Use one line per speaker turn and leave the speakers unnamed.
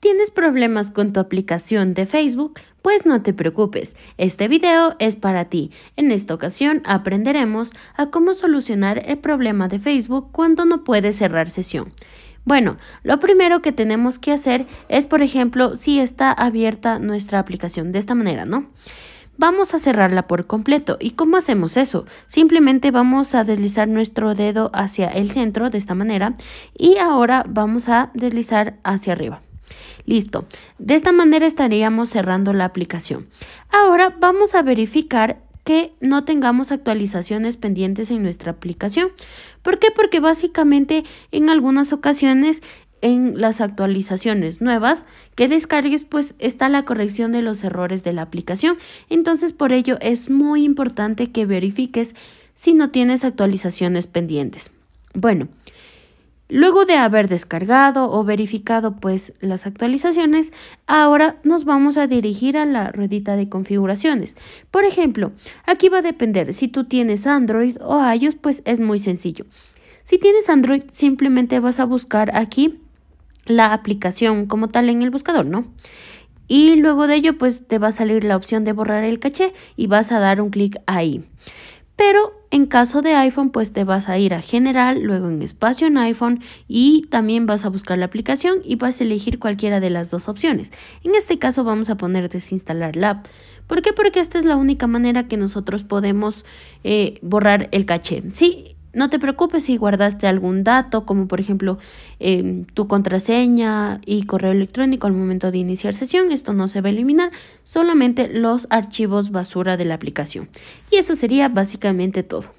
¿Tienes problemas con tu aplicación de Facebook? Pues no te preocupes, este video es para ti. En esta ocasión aprenderemos a cómo solucionar el problema de Facebook cuando no puedes cerrar sesión. Bueno, lo primero que tenemos que hacer es, por ejemplo, si está abierta nuestra aplicación de esta manera, ¿no? Vamos a cerrarla por completo. ¿Y cómo hacemos eso? Simplemente vamos a deslizar nuestro dedo hacia el centro de esta manera y ahora vamos a deslizar hacia arriba. Listo. De esta manera estaríamos cerrando la aplicación. Ahora vamos a verificar que no tengamos actualizaciones pendientes en nuestra aplicación. ¿Por qué? Porque básicamente en algunas ocasiones en las actualizaciones nuevas que descargues pues está la corrección de los errores de la aplicación. Entonces por ello es muy importante que verifiques si no tienes actualizaciones pendientes. Bueno, Luego de haber descargado o verificado pues las actualizaciones, ahora nos vamos a dirigir a la ruedita de configuraciones. Por ejemplo, aquí va a depender si tú tienes Android o iOS, pues es muy sencillo. Si tienes Android, simplemente vas a buscar aquí la aplicación como tal en el buscador, ¿no? Y luego de ello, pues te va a salir la opción de borrar el caché y vas a dar un clic ahí pero en caso de iPhone, pues te vas a ir a general, luego en espacio en iPhone y también vas a buscar la aplicación y vas a elegir cualquiera de las dos opciones. En este caso vamos a poner desinstalar la app. ¿Por qué? Porque esta es la única manera que nosotros podemos eh, borrar el caché. Sí, no te preocupes si guardaste algún dato, como por ejemplo em, tu contraseña y correo electrónico al momento de iniciar sesión. Esto no se va a eliminar, solamente los archivos basura de la aplicación. Y eso sería básicamente todo.